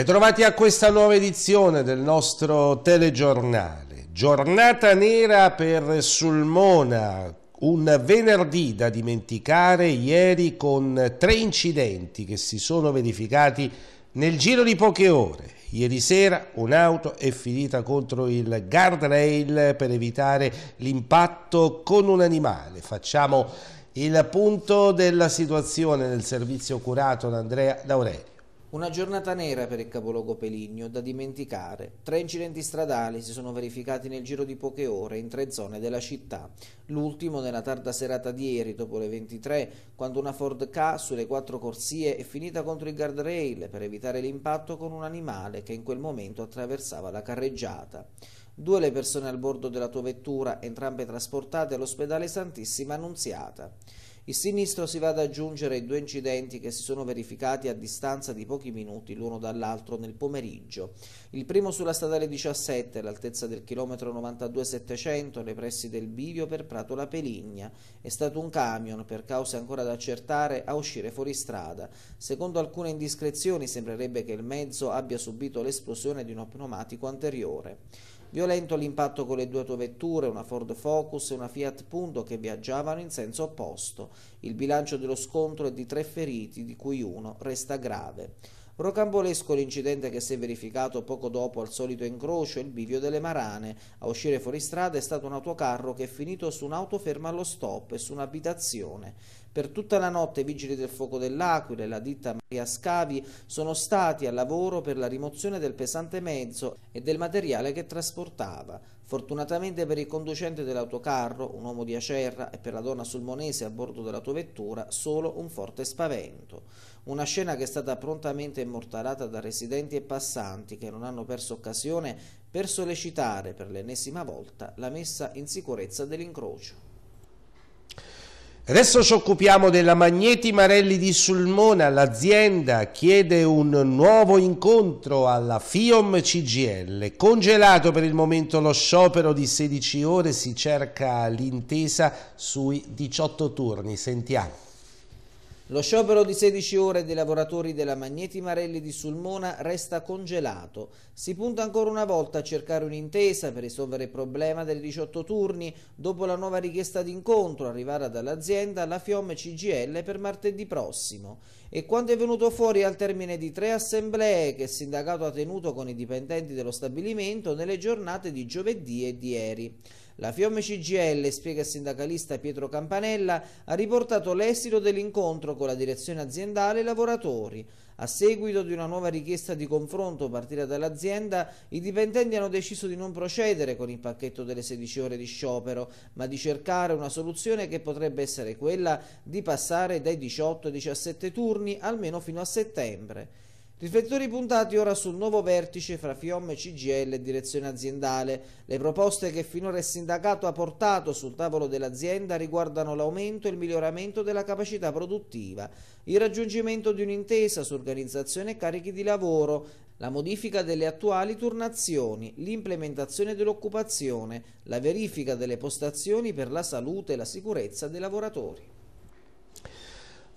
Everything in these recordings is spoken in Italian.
Bentrovati a questa nuova edizione del nostro telegiornale. Giornata nera per Sulmona, un venerdì da dimenticare ieri con tre incidenti che si sono verificati nel giro di poche ore. Ieri sera un'auto è finita contro il guardrail per evitare l'impatto con un animale. Facciamo il punto della situazione nel servizio curato da Andrea Laurelli. Una giornata nera per il capoluogo Peligno, da dimenticare. Tre incidenti stradali si sono verificati nel giro di poche ore in tre zone della città. L'ultimo nella tarda serata di ieri, dopo le 23, quando una Ford K sulle quattro corsie è finita contro il guardrail per evitare l'impatto con un animale che in quel momento attraversava la carreggiata. Due le persone a bordo della tua vettura, entrambe trasportate all'ospedale Santissima Annunziata. Il sinistro si va ad aggiungere ai due incidenti che si sono verificati a distanza di pochi minuti l'uno dall'altro nel pomeriggio. Il primo sulla statale 17 all'altezza del chilometro 92-700 nei pressi del Bivio per Prato La Peligna. È stato un camion, per cause ancora da accertare, a uscire fuori strada. Secondo alcune indiscrezioni sembrerebbe che il mezzo abbia subito l'esplosione di uno pneumatico anteriore violento l'impatto con le due autovetture, una Ford Focus e una Fiat Punto che viaggiavano in senso opposto. Il bilancio dello scontro è di tre feriti, di cui uno resta grave. Rocambolesco l'incidente che si è verificato poco dopo al solito incrocio, il bivio delle Marane. A uscire fuori strada è stato un autocarro che è finito su un'auto ferma allo stop e su un'abitazione. Per tutta la notte i vigili del fuoco dell'Aquila e la ditta Maria Scavi sono stati al lavoro per la rimozione del pesante mezzo e del materiale che trasportava. Fortunatamente per il conducente dell'autocarro, un uomo di Acerra, e per la donna sulmonese a bordo dell'autovettura, solo un forte spavento. Una scena che è stata prontamente immortalata da residenti e passanti che non hanno perso occasione per sollecitare per l'ennesima volta la messa in sicurezza dell'incrocio. Adesso ci occupiamo della Magneti Marelli di Sulmona. L'azienda chiede un nuovo incontro alla FIOM CGL. Congelato per il momento lo sciopero di 16 ore, si cerca l'intesa sui 18 turni. Sentiamo. Lo sciopero di 16 ore dei lavoratori della Magneti Marelli di Sulmona resta congelato. Si punta ancora una volta a cercare un'intesa per risolvere il problema dei 18 turni dopo la nuova richiesta d'incontro arrivata dall'azienda alla Fiom CGL per martedì prossimo. E quanto è venuto fuori al termine di tre assemblee che il sindacato ha tenuto con i dipendenti dello stabilimento nelle giornate di giovedì e di ieri. La Fiamme CGL, spiega il sindacalista Pietro Campanella, ha riportato l'esito dell'incontro con la direzione aziendale e i lavoratori. A seguito di una nuova richiesta di confronto partita dall'azienda, i dipendenti hanno deciso di non procedere con il pacchetto delle 16 ore di sciopero, ma di cercare una soluzione che potrebbe essere quella di passare dai 18 ai 17 turni almeno fino a settembre. Riflettori puntati ora sul nuovo vertice fra FIOM e CGL e direzione aziendale. Le proposte che finora il sindacato ha portato sul tavolo dell'azienda riguardano l'aumento e il miglioramento della capacità produttiva, il raggiungimento di un'intesa su organizzazione e carichi di lavoro, la modifica delle attuali turnazioni, l'implementazione dell'occupazione, la verifica delle postazioni per la salute e la sicurezza dei lavoratori.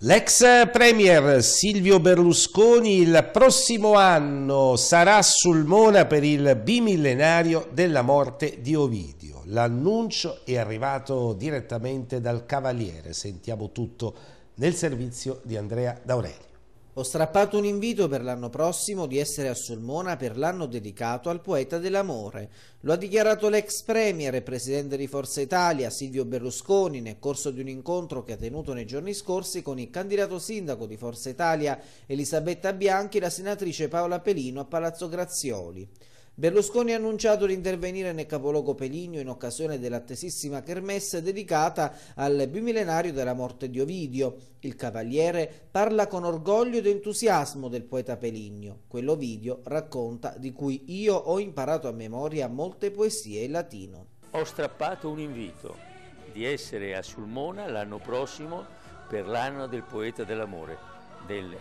L'ex premier Silvio Berlusconi il prossimo anno sarà sul Mona per il bimillenario della morte di Ovidio. L'annuncio è arrivato direttamente dal Cavaliere, sentiamo tutto nel servizio di Andrea D'Aurelio. Ho strappato un invito per l'anno prossimo di essere a Sulmona per l'anno dedicato al poeta dell'amore. Lo ha dichiarato l'ex premier e presidente di Forza Italia Silvio Berlusconi nel corso di un incontro che ha tenuto nei giorni scorsi con il candidato sindaco di Forza Italia Elisabetta Bianchi e la senatrice Paola Pelino a Palazzo Grazioli. Berlusconi ha annunciato di intervenire nel capoluogo Peligno in occasione dell'attesissima kermesse dedicata al bimillenario della morte di Ovidio. Il Cavaliere parla con orgoglio ed entusiasmo del poeta Peligno. Quell'Ovidio racconta di cui io ho imparato a memoria molte poesie in latino. Ho strappato un invito di essere a Sulmona l'anno prossimo per l'anno del poeta dell'amore, del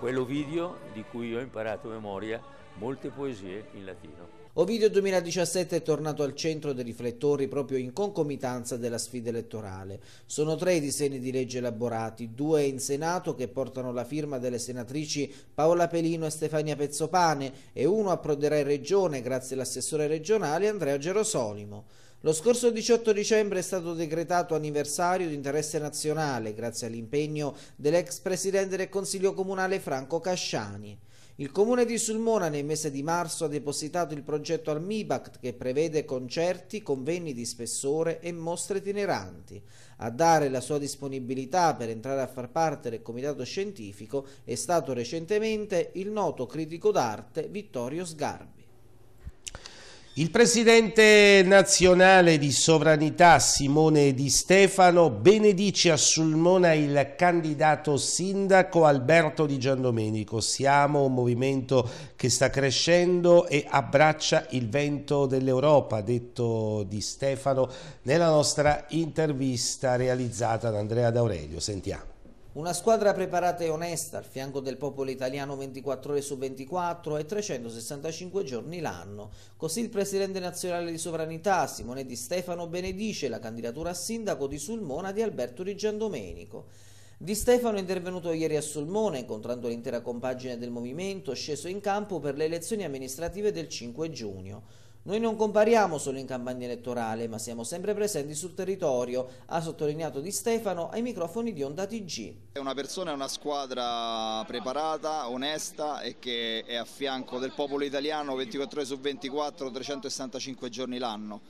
quell'Ovidio di cui ho imparato a memoria molte poesie in latino. Ovidio 2017 è tornato al centro dei riflettori proprio in concomitanza della sfida elettorale. Sono tre i disegni di legge elaborati, due in Senato che portano la firma delle senatrici Paola Pelino e Stefania Pezzopane e uno approderà in regione grazie all'assessore regionale Andrea Gerosolimo. Lo scorso 18 dicembre è stato decretato anniversario di interesse nazionale grazie all'impegno dell'ex presidente del Consiglio Comunale Franco Casciani. Il comune di Sulmona nel mese di marzo ha depositato il progetto al MIBACT che prevede concerti, convegni di spessore e mostre itineranti. A dare la sua disponibilità per entrare a far parte del comitato scientifico è stato recentemente il noto critico d'arte Vittorio Sgarbi. Il presidente nazionale di Sovranità Simone Di Stefano benedice a Sulmona il candidato sindaco Alberto Di Giandomenico. Siamo un movimento che sta crescendo e abbraccia il vento dell'Europa, ha detto Di Stefano nella nostra intervista realizzata da Andrea D'Aurelio. Sentiamo. Una squadra preparata e onesta al fianco del popolo italiano 24 ore su 24 e 365 giorni l'anno. Così il presidente nazionale di sovranità Simone Di Stefano benedice la candidatura a sindaco di Sulmona di Alberto Di Giandomenico. Di Stefano è intervenuto ieri a Sulmona, incontrando l'intera compagine del movimento, sceso in campo per le elezioni amministrative del 5 giugno. Noi non compariamo solo in campagna elettorale, ma siamo sempre presenti sul territorio, ha sottolineato Di Stefano ai microfoni di Onda TG. È una persona, è una squadra preparata, onesta e che è a fianco del popolo italiano 24 ore su 24, 365 giorni l'anno.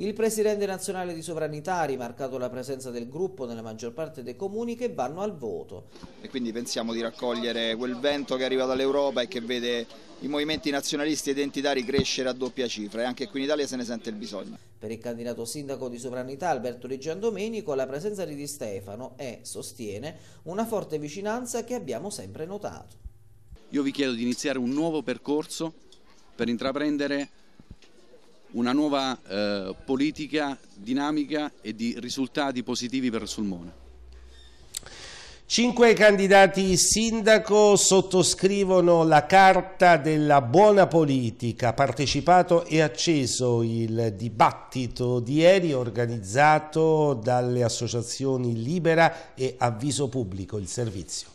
Il presidente nazionale di sovranità ha rimarcato la presenza del gruppo nella maggior parte dei comuni che vanno al voto. E quindi pensiamo di raccogliere quel vento che arriva dall'Europa e che vede i movimenti nazionalisti e identitari crescere a doppia cifra e anche qui in Italia se ne sente il bisogno. Per il candidato sindaco di sovranità Alberto Regian Domenico la presenza di Di Stefano è, sostiene, una forte vicinanza che abbiamo sempre notato. Io vi chiedo di iniziare un nuovo percorso per intraprendere una nuova eh, politica dinamica e di risultati positivi per Sulmona. Cinque candidati sindaco sottoscrivono la carta della buona politica, partecipato e acceso il dibattito di ieri organizzato dalle associazioni Libera e Avviso Pubblico, il servizio.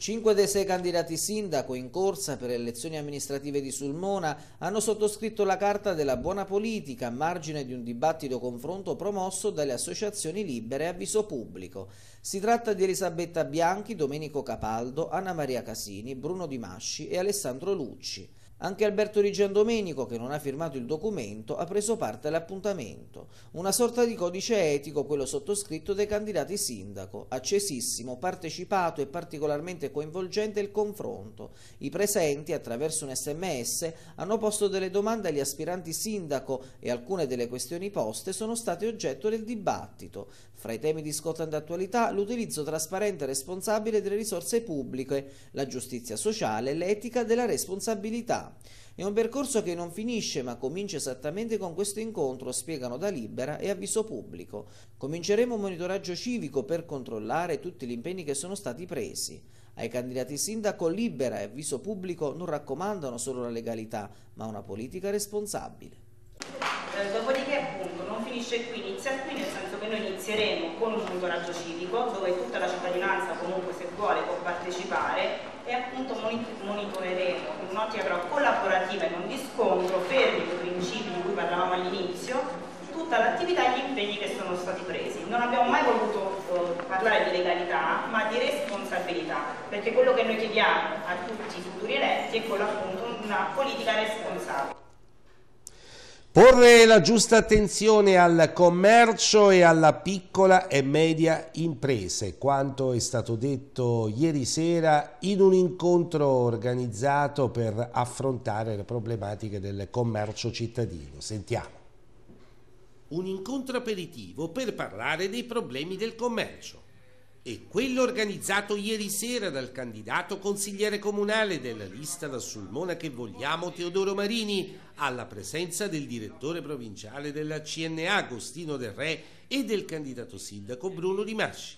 Cinque dei sei candidati sindaco in corsa per le elezioni amministrative di Sulmona hanno sottoscritto la Carta della Buona Politica a margine di un dibattito confronto promosso dalle associazioni libere a viso pubblico. Si tratta di Elisabetta Bianchi, Domenico Capaldo, Anna Maria Casini, Bruno Di Masci e Alessandro Lucci. Anche Alberto Di Giandomenico, che non ha firmato il documento, ha preso parte all'appuntamento. Una sorta di codice etico, quello sottoscritto dai candidati sindaco. Accesissimo, partecipato e particolarmente coinvolgente il confronto. I presenti, attraverso un sms, hanno posto delle domande agli aspiranti sindaco e alcune delle questioni poste sono state oggetto del dibattito. Fra i temi di scottante attualità, l'utilizzo trasparente e responsabile delle risorse pubbliche, la giustizia sociale e l'etica della responsabilità. È un percorso che non finisce ma comincia esattamente con questo incontro, spiegano da Libera e avviso pubblico. Cominceremo un monitoraggio civico per controllare tutti gli impegni che sono stati presi. Ai candidati sindaco Libera e avviso pubblico non raccomandano solo la legalità ma una politica responsabile. Eh, dopodiché appunto non finisce qui, inizia qui nel senso che noi inizieremo con un monitoraggio civico dove tutta la cittadinanza comunque se vuole può partecipare infatti avrò collaborativa e non di scontro, fermi i principi di cui parlavamo all'inizio, tutta l'attività e gli impegni che sono stati presi. Non abbiamo mai voluto eh, parlare di legalità, ma di responsabilità, perché quello che noi chiediamo a tutti i futuri eletti è quella appunto una politica responsabile Porre la giusta attenzione al commercio e alla piccola e media imprese, quanto è stato detto ieri sera in un incontro organizzato per affrontare le problematiche del commercio cittadino. Sentiamo. Un incontro aperitivo per parlare dei problemi del commercio e quello organizzato ieri sera dal candidato consigliere comunale della lista da Sulmona che vogliamo Teodoro Marini alla presenza del direttore provinciale della CNA Agostino Del Re e del candidato sindaco Bruno Di Masci.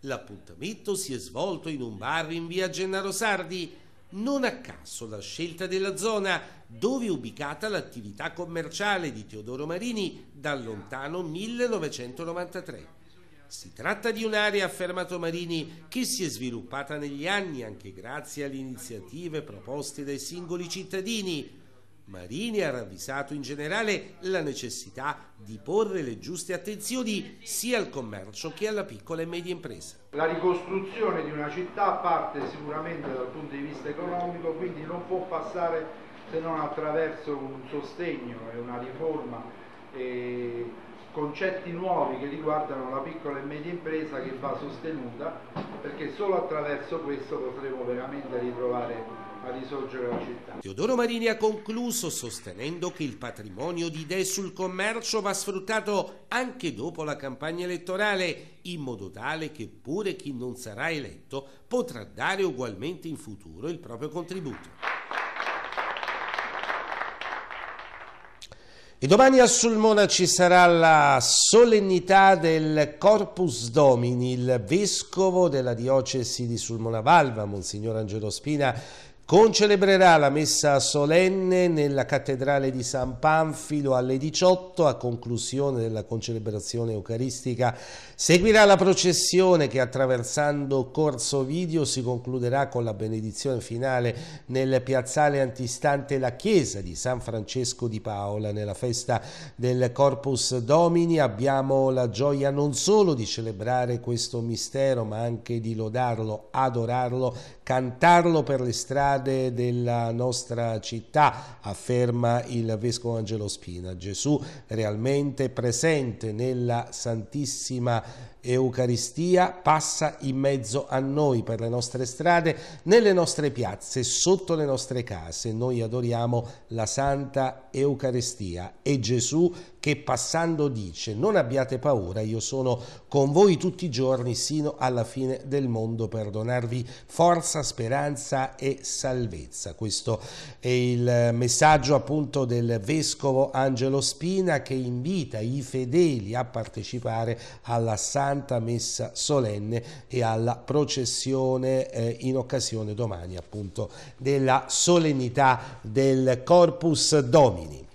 L'appuntamento si è svolto in un bar in via Gennaro Sardi, non a caso la scelta della zona dove è ubicata l'attività commerciale di Teodoro Marini dal lontano 1993 si tratta di un'area, ha affermato Marini, che si è sviluppata negli anni anche grazie alle iniziative proposte dai singoli cittadini. Marini ha ravvisato in generale la necessità di porre le giuste attenzioni sia al commercio che alla piccola e media impresa. La ricostruzione di una città parte sicuramente dal punto di vista economico, quindi non può passare se non attraverso un sostegno e una riforma. E eh, concetti nuovi che riguardano la piccola e media impresa che va sostenuta perché solo attraverso questo potremo veramente ritrovare a risorgere la città. Teodoro Marini ha concluso sostenendo che il patrimonio di idee sul commercio va sfruttato anche dopo la campagna elettorale in modo tale che pure chi non sarà eletto potrà dare ugualmente in futuro il proprio contributo. E domani a Sulmona ci sarà la solennità del Corpus Domini, il vescovo della diocesi di Sulmona Valva, Monsignor Angelo Spina, concelebrerà la messa solenne nella cattedrale di San Panfilo alle 18 a conclusione della concelebrazione eucaristica seguirà la processione che attraversando Corso Video si concluderà con la benedizione finale nel piazzale antistante la chiesa di San Francesco di Paola nella festa del Corpus Domini abbiamo la gioia non solo di celebrare questo mistero ma anche di lodarlo adorarlo cantarlo per le strade della nostra città, afferma il Vescovo Angelo Spina. Gesù realmente presente nella Santissima Eucaristia passa in mezzo a noi, per le nostre strade, nelle nostre piazze, sotto le nostre case. Noi adoriamo la Santa Eucaristia e Gesù che passando dice non abbiate paura, io sono con voi tutti i giorni sino alla fine del mondo per donarvi forza, speranza e salvezza. Questo è il messaggio appunto del Vescovo Angelo Spina che invita i fedeli a partecipare alla Santa Santa Messa Solenne e alla processione eh, in occasione domani appunto della solennità del Corpus Domini.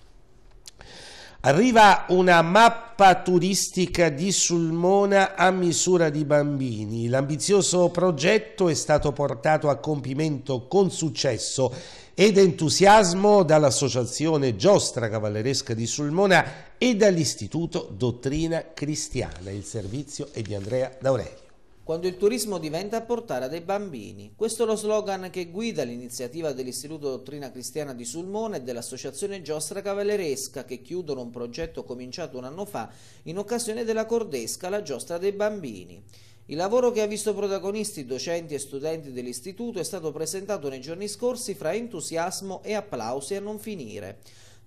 Arriva una mappa turistica di Sulmona a misura di bambini. L'ambizioso progetto è stato portato a compimento con successo ed entusiasmo dall'Associazione Giostra Cavalleresca di Sulmona e dall'Istituto Dottrina Cristiana. Il servizio è di Andrea D'Aurelio. Quando il turismo diventa a portare dei bambini. Questo è lo slogan che guida l'iniziativa dell'Istituto Dottrina Cristiana di Sulmone e dell'Associazione Giostra Cavalleresca che chiudono un progetto cominciato un anno fa in occasione della Cordesca, la Giostra dei Bambini. Il lavoro che ha visto protagonisti docenti e studenti dell'istituto è stato presentato nei giorni scorsi fra entusiasmo e applausi a non finire.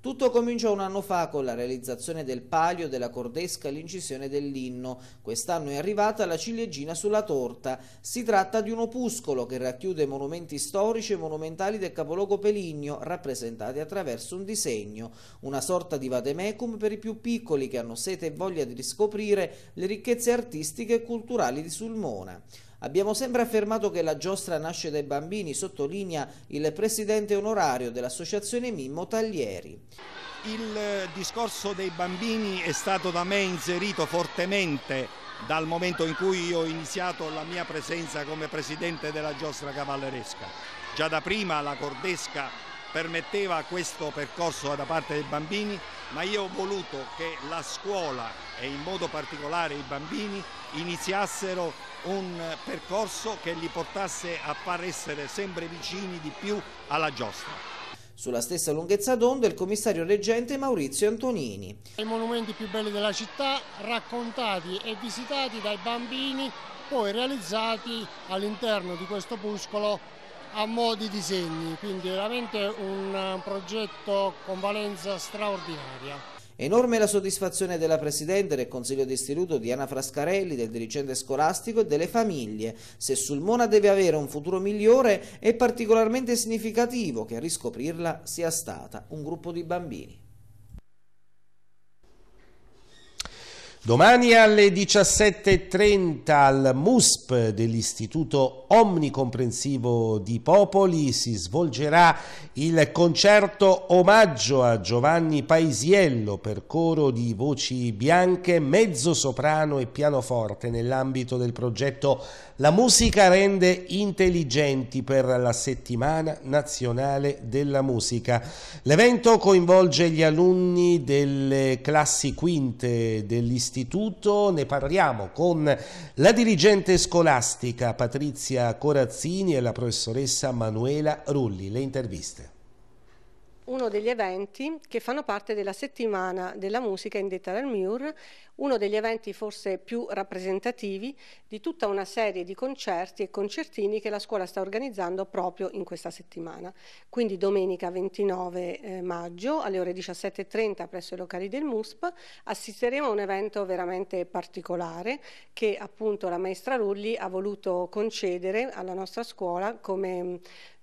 Tutto cominciò un anno fa con la realizzazione del palio, della cordesca e l'incisione dell'inno. Quest'anno è arrivata la ciliegina sulla torta. Si tratta di un opuscolo che racchiude monumenti storici e monumentali del capoluogo Peligno, rappresentati attraverso un disegno, una sorta di vademecum per i più piccoli che hanno sete e voglia di riscoprire le ricchezze artistiche e culturali di Sulmona. Abbiamo sempre affermato che la giostra nasce dai bambini, sottolinea il presidente onorario dell'associazione Mimmo Taglieri. Il discorso dei bambini è stato da me inserito fortemente dal momento in cui io ho iniziato la mia presenza come presidente della giostra cavalleresca. Già da prima la cordesca permetteva questo percorso da parte dei bambini ma io ho voluto che la scuola e in modo particolare i bambini iniziassero un percorso che li portasse a far essere sempre vicini di più alla giostra. Sulla stessa lunghezza d'onda il commissario reggente Maurizio Antonini. I monumenti più belli della città raccontati e visitati dai bambini poi realizzati all'interno di questo puscolo a mo' di disegni, quindi veramente un progetto con valenza straordinaria. Enorme la soddisfazione della Presidente del Consiglio di Istituto Diana Frascarelli, del dirigente scolastico e delle famiglie. Se Sulmona deve avere un futuro migliore è particolarmente significativo che a riscoprirla sia stata un gruppo di bambini. Domani alle 17.30 al MUSP dell'Istituto Omnicomprensivo di Popoli si svolgerà il concerto omaggio a Giovanni Paisiello per coro di voci bianche, mezzo soprano e pianoforte nell'ambito del progetto La musica rende intelligenti per la settimana nazionale della musica. L'evento coinvolge gli alunni delle classi quinte dell'Istituto istituto, ne parliamo con la dirigente scolastica Patrizia Corazzini e la professoressa Manuela Rulli. Le interviste uno degli eventi che fanno parte della settimana della musica indetta dal MUR, uno degli eventi forse più rappresentativi di tutta una serie di concerti e concertini che la scuola sta organizzando proprio in questa settimana. Quindi domenica 29 eh, maggio alle ore 17.30 presso i locali del MUSP assisteremo a un evento veramente particolare che appunto la maestra Lulli ha voluto concedere alla nostra scuola come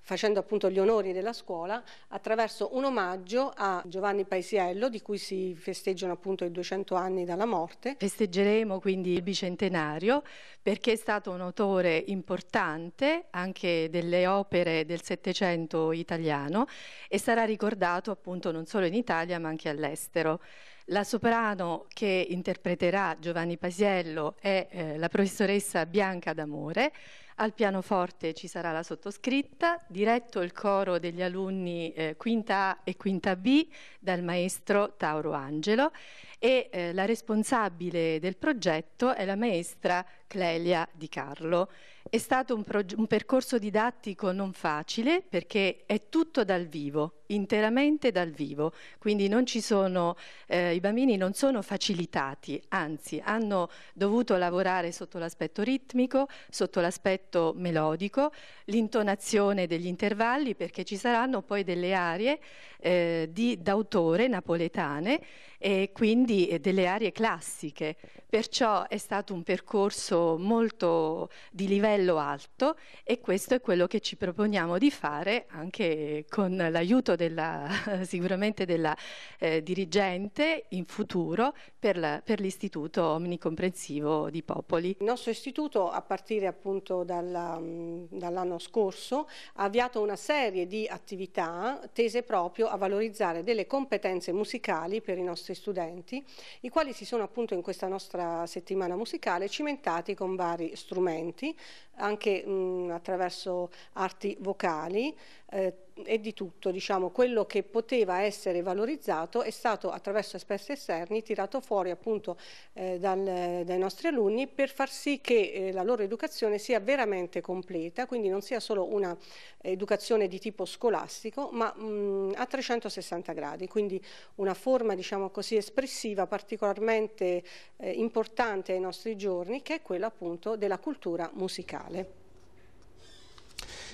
facendo appunto gli onori della scuola, attraverso un omaggio a Giovanni Paisiello, di cui si festeggiano appunto i 200 anni dalla morte. Festeggeremo quindi il bicentenario perché è stato un autore importante anche delle opere del Settecento italiano e sarà ricordato appunto non solo in Italia ma anche all'estero. La soprano che interpreterà Giovanni Pasiello è eh, la professoressa Bianca D'Amore, al pianoforte ci sarà la sottoscritta, diretto il coro degli alunni eh, quinta A e quinta B dal maestro Tauro Angelo e eh, la responsabile del progetto è la maestra Clelia Di Carlo. È stato un, un percorso didattico non facile perché è tutto dal vivo, interamente dal vivo, quindi non ci sono, eh, i bambini non sono facilitati, anzi hanno dovuto lavorare sotto l'aspetto ritmico, sotto l'aspetto melodico, l'intonazione degli intervalli perché ci saranno poi delle aree eh, di, d'autore napoletane e quindi eh, delle aree classiche, perciò è stato un percorso molto di livello alto e questo è quello che ci proponiamo di fare anche con l'aiuto della, sicuramente della eh, dirigente in futuro per, l'Istituto Omnicomprensivo di Popoli. Il nostro istituto, a partire appunto dall'anno scorso, ha avviato una serie di attività tese proprio a valorizzare delle competenze musicali per i nostri studenti, i quali si sono appunto in questa nostra settimana musicale cimentati con vari strumenti, anche mh, attraverso arti vocali, eh, e di tutto, diciamo, quello che poteva essere valorizzato è stato attraverso esperti esterni tirato fuori appunto eh, dal, dai nostri alunni per far sì che eh, la loro educazione sia veramente completa, quindi non sia solo una educazione di tipo scolastico ma mh, mm, a 360 gradi, quindi una forma diciamo così espressiva particolarmente eh, importante ai nostri giorni che è quella appunto della cultura musicale.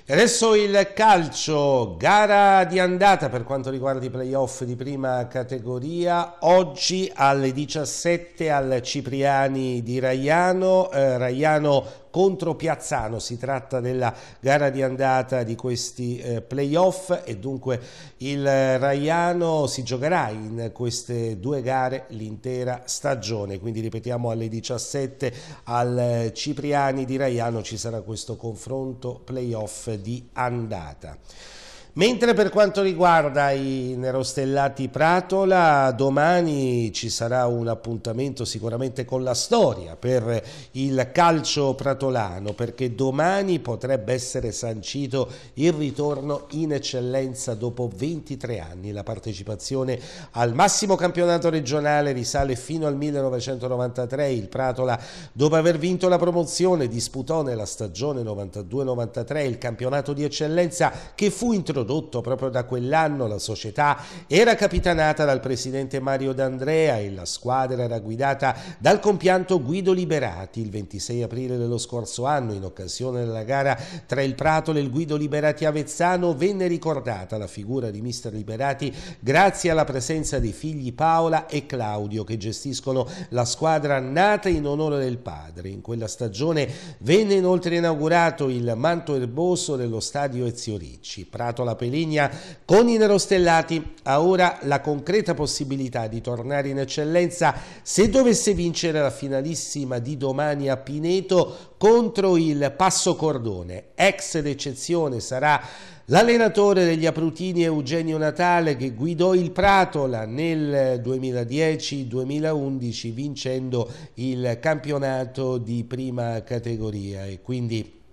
E adesso il calcio, gara di andata per quanto riguarda i playoff di prima categoria, oggi alle 17 al Cipriani di Raiano, eh, Raiano contro Piazzano. Si tratta della gara di andata di questi eh, playoff e dunque il Raiano si giocherà in queste due gare l'intera stagione. Quindi ripetiamo alle 17 al eh, Cipriani di Raiano ci sarà questo confronto playoff di andata. Mentre per quanto riguarda i Nerostellati Pratola, domani ci sarà un appuntamento sicuramente con la storia per il calcio pratolano, perché domani potrebbe essere sancito il ritorno in eccellenza dopo 23 anni. La partecipazione al massimo campionato regionale risale fino al 1993. Il Pratola, dopo aver vinto la promozione, disputò nella stagione 92-93 il campionato di eccellenza che fu introdotto introdotto proprio da quell'anno la società era capitanata dal presidente Mario D'Andrea e la squadra era guidata dal compianto Guido Liberati. Il 26 aprile dello scorso anno, in occasione della gara tra il Pratolo e il Guido Liberati Avezzano, venne ricordata la figura di mister Liberati grazie alla presenza dei figli Paola e Claudio che gestiscono la squadra nata in onore del padre. In quella stagione venne inoltre inaugurato il manto erboso dello stadio Ezio Ricci. Pratola la Peligna con i nerostellati ha ora la concreta possibilità di tornare in eccellenza se dovesse vincere la finalissima di domani a Pineto contro il Passo Cordone. Ex d'eccezione sarà L'allenatore degli Aprutini Eugenio Natale che guidò il Pratola nel 2010-2011 vincendo il campionato di prima categoria e quindi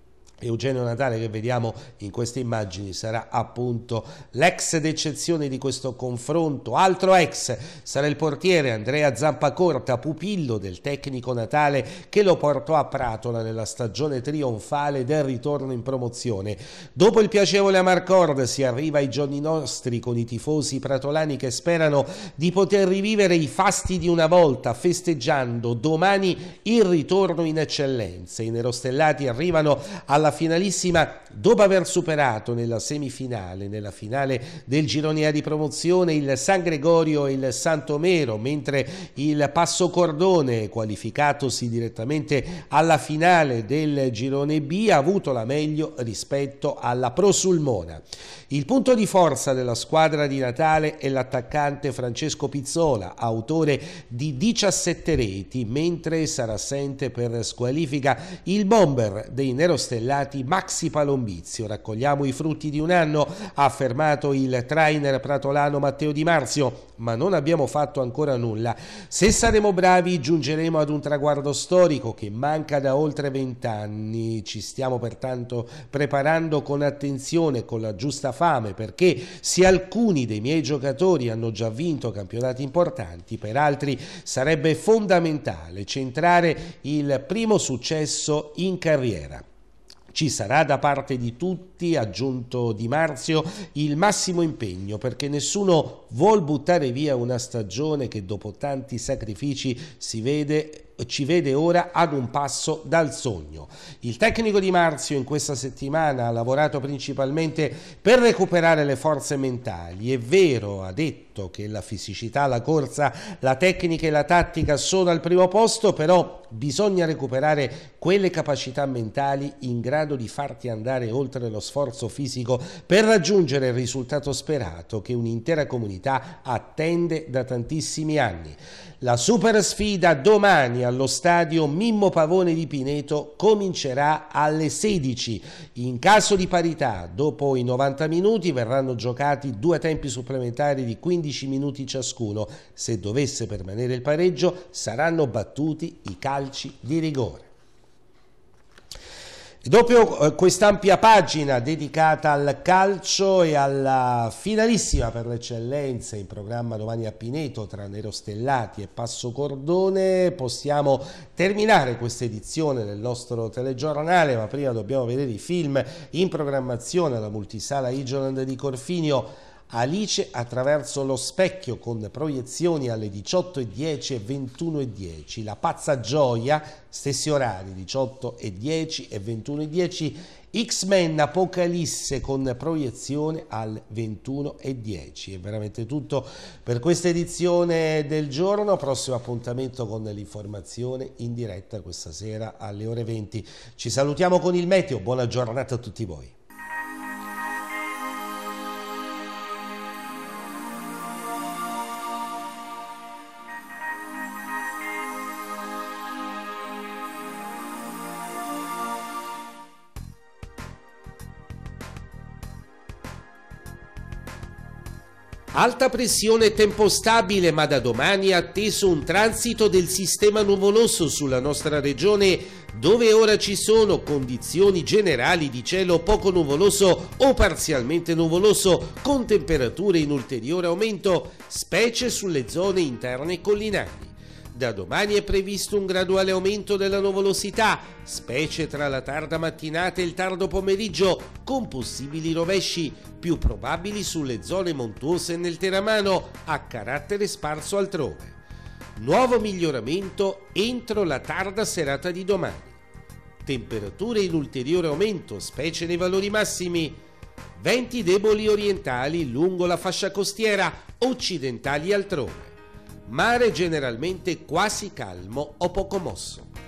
Eugenio Natale che vediamo in queste immagini sarà appunto l'ex d'eccezione di questo confronto, altro ex sarà il portiere Andrea Zampacorta, pupillo del tecnico Natale che lo portò a Pratola nella stagione trionfale del ritorno in promozione. Dopo il piacevole Amarcord si arriva ai giorni nostri con i tifosi pratolani che sperano di poter rivivere i fasti di una volta festeggiando domani il ritorno in eccellenza. I nerostellati arrivano alla finalissima dopo aver superato nella semifinale, nella finale del girone A di promozione il San Gregorio e il Santomero, mentre il Passo Cordone, qualificatosi direttamente alla finale del girone B, ha avuto la meglio rispetto alla Pro Sulmona. Il punto di forza della squadra di Natale è l'attaccante Francesco Pizzola, autore di 17 reti, mentre sarà assente per squalifica il bomber dei nerostellari Mercati Maxi Palombizio. Raccogliamo i frutti di un anno, ha affermato il trainer pratolano Matteo Di Marzio, ma non abbiamo fatto ancora nulla. Se saremo bravi giungeremo ad un traguardo storico che manca da oltre vent'anni. Ci stiamo pertanto preparando con attenzione, con la giusta fame, perché se alcuni dei miei giocatori hanno già vinto campionati importanti, per altri sarebbe fondamentale centrare il primo successo in carriera. Ci sarà da parte di tutti, aggiunto Di Marzio, il massimo impegno perché nessuno vuol buttare via una stagione che dopo tanti sacrifici si vede ci vede ora ad un passo dal sogno. Il tecnico di Marzio in questa settimana ha lavorato principalmente per recuperare le forze mentali. È vero, ha detto che la fisicità, la corsa, la tecnica e la tattica sono al primo posto, però bisogna recuperare quelle capacità mentali in grado di farti andare oltre lo sforzo fisico per raggiungere il risultato sperato che un'intera comunità attende da tantissimi anni. La super sfida domani allo stadio Mimmo Pavone di Pineto comincerà alle 16. In caso di parità, dopo i 90 minuti verranno giocati due tempi supplementari di 15 minuti ciascuno. Se dovesse permanere il pareggio, saranno battuti i calci di rigore dopo eh, quest'ampia pagina dedicata al calcio e alla finalissima per l'eccellenza in programma domani a Pineto tra Nero Stellati e Passo Cordone, possiamo terminare questa edizione del nostro telegiornale, ma prima dobbiamo vedere i film in programmazione alla multisala Igeland di Corfinio. Alice attraverso lo specchio con proiezioni alle 18.10 e 21.10, La pazza gioia, stessi orari 18.10 e 21.10, X-Men Apocalisse con proiezione al 21.10. È veramente tutto per questa edizione del giorno, prossimo appuntamento con l'informazione in diretta questa sera alle ore 20. Ci salutiamo con il meteo, buona giornata a tutti voi. Alta pressione e tempo stabile, ma da domani è atteso un transito del sistema nuvoloso sulla nostra regione, dove ora ci sono condizioni generali di cielo poco nuvoloso o parzialmente nuvoloso, con temperature in ulteriore aumento, specie sulle zone interne collinari. Da domani è previsto un graduale aumento della nuvolosità, specie tra la tarda mattinata e il tardo pomeriggio, con possibili rovesci più probabili sulle zone montuose nel Teramano, a carattere sparso altrove. Nuovo miglioramento entro la tarda serata di domani. Temperature in ulteriore aumento, specie nei valori massimi. Venti deboli orientali lungo la fascia costiera, occidentali altrove. Mare generalmente quasi calmo o poco mosso.